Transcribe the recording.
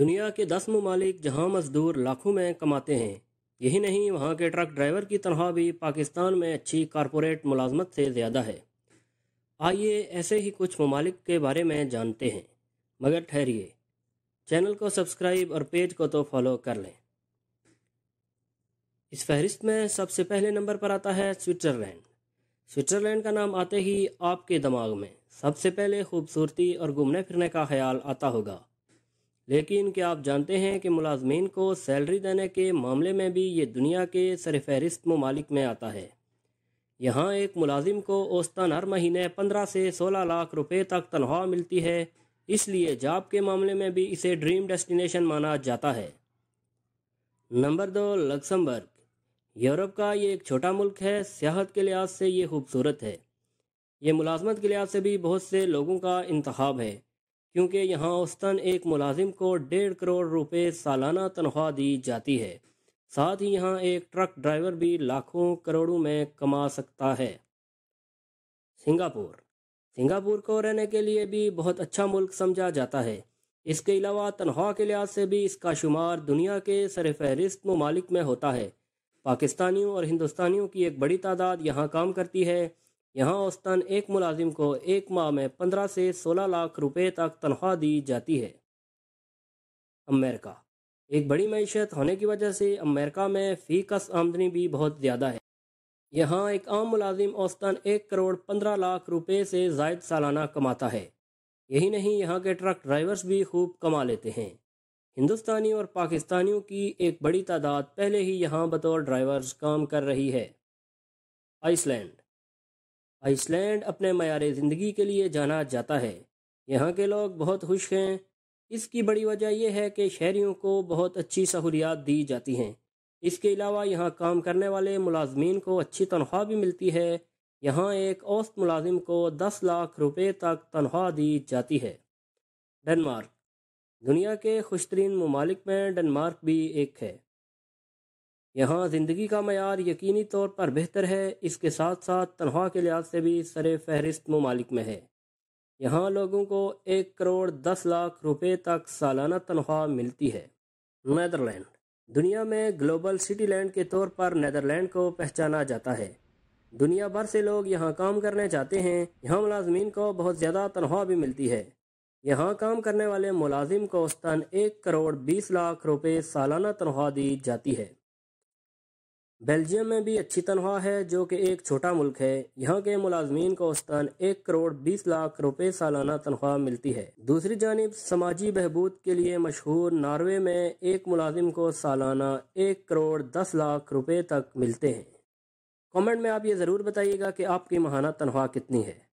दुनिया के दस ममालिक जहाँ मजदूर लाखों में कमाते हैं यही नहीं वहाँ के ट्रक ड्राइवर की तरह भी पाकिस्तान में अच्छी कारपोरेट मुलाजमत से ज़्यादा है आइए ऐसे ही कुछ ममालिक के बारे में जानते हैं मगर ठहरिए चैनल को सब्सक्राइब और पेज को तो फॉलो कर लें इस फहरिस्त में सबसे पहले नंबर पर आता है स्विट्ज़रलैंड स्विट्ज़रलैंड का नाम आते ही आपके दिमाग में सबसे पहले खूबसूरती और घूमने फिरने का ख्याल आता होगा लेकिन क्या आप जानते हैं कि मुलाजमीन को सैलरी देने के मामले में भी ये दुनिया के सरफहरिस्त ममालिक में आता है यहाँ एक मुलाजिम को औसतन हर महीने पंद्रह से सोलह लाख रुपए तक तनख्वाह मिलती है इसलिए जॉब के मामले में भी इसे ड्रीम डेस्टिनेशन माना जाता है नंबर दो लक्समबर्ग यूरोप का ये एक छोटा मुल्क है सियाहत के लिहाज से ये खूबसूरत है ये मुलाजमत के लिहाज से भी बहुत से लोगों का इंतब है क्योंकि यहाँ औसतन एक मुलाजिम को डेढ़ करोड़ रुपए सालाना तनख्वाह दी जाती है साथ ही यहाँ एक ट्रक ड्राइवर भी लाखों करोड़ों में कमा सकता है सिंगापुर सिंगापुर को रहने के लिए भी बहुत अच्छा मुल्क समझा जाता है इसके अलावा तनख्वाह के लिहाज से भी इसका शुमार दुनिया के सरफहरिस्त ममालिक में होता है पाकिस्तानियों और हिंदुस्तानियों की एक बड़ी तादाद यहाँ काम करती है यहाँ औसतन एक मुलाजिम को एक माह में पंद्रह से सोलह लाख रुपए तक तनख्वाह दी जाती है अमेरिका एक बड़ी मीशत होने की वजह से अमेरिका में फी कस आमदनी भी बहुत ज़्यादा है यहाँ एक आम मुलाजिम औसतन एक करोड़ पंद्रह लाख रुपए से जायद सालाना कमाता है यही नहीं यहाँ के ट्रक ड्राइवर्स भी खूब कमा लेते हैं हिंदुस्तानी और पाकिस्तानियों की एक बड़ी तादाद पहले ही यहाँ बतौर ड्राइवर्स काम कर रही है आइसलैंड आइसलैंड अपने मैार ज़िंदगी के लिए जाना जाता है यहाँ के लोग बहुत खुश हैं इसकी बड़ी वजह यह है कि शहरीों को बहुत अच्छी सहूलियात दी जाती हैं इसके अलावा यहाँ काम करने वाले मुलाजमीन को अच्छी तनख्वाह भी मिलती है यहाँ एक औसत मुलाजिम को दस लाख रुपये तक तनख्वाह दी जाती है डनमार्क दुनिया के खुश तरीन ममालिक में डनमार्क भी एक है यहाँ ज़िंदगी का मैार यकीनी तौर पर बेहतर है इसके साथ साथ तनख्वाह के लिहाज से भी सर फहरिस्त ममालिक में है यहाँ लोगों को एक करोड़ दस लाख रुपए तक सालाना तनख्वाह मिलती है नदरलैंड दुनिया में ग्लोबल सिटी लैंड के तौर पर नदरलैंड को पहचाना जाता है दुनिया भर से लोग यहाँ काम करने जाते हैं यहाँ मुलाजमीन को बहुत ज़्यादा तनख्वाह भी मिलती है यहाँ काम करने वाले मुलाजिम को औसतन एक करोड़ बीस लाख रुपए सालाना तनख्वाह दी जाती है बेल्जियम में भी अच्छी तनख्वाह है जो कि एक छोटा मुल्क है यहाँ के मुलाजमीन को औसतन एक करोड़ बीस लाख रुपए सालाना तनख्वाह मिलती है दूसरी जानब समाजी बहबूद के लिए मशहूर नार्वे में एक मुलाजिम को सालाना एक करोड़ दस लाख रुपए तक मिलते हैं कमेंट में आप ये ज़रूर बताइएगा कि आपकी महाना तनख्वाह कितनी है